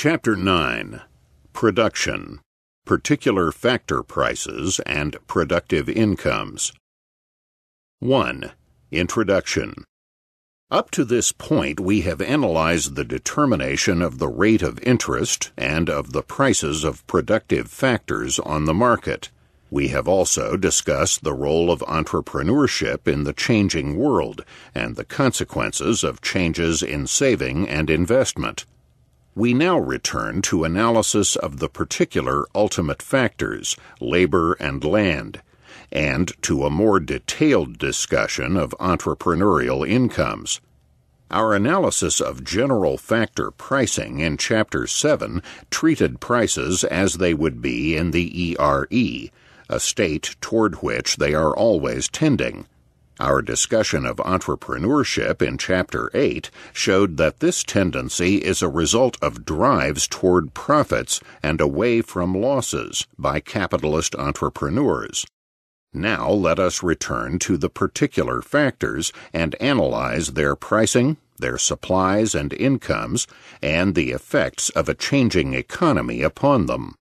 Chapter 9 Production Particular Factor Prices and Productive Incomes 1. Introduction Up to this point, we have analyzed the determination of the rate of interest and of the prices of productive factors on the market. We have also discussed the role of entrepreneurship in the changing world and the consequences of changes in saving and investment. We now return to analysis of the particular ultimate factors, labor and land, and to a more detailed discussion of entrepreneurial incomes. Our analysis of general factor pricing in Chapter 7 treated prices as they would be in the ERE, a state toward which they are always tending. Our discussion of entrepreneurship in Chapter 8 showed that this tendency is a result of drives toward profits and away from losses by capitalist entrepreneurs. Now let us return to the particular factors and analyze their pricing, their supplies and incomes, and the effects of a changing economy upon them.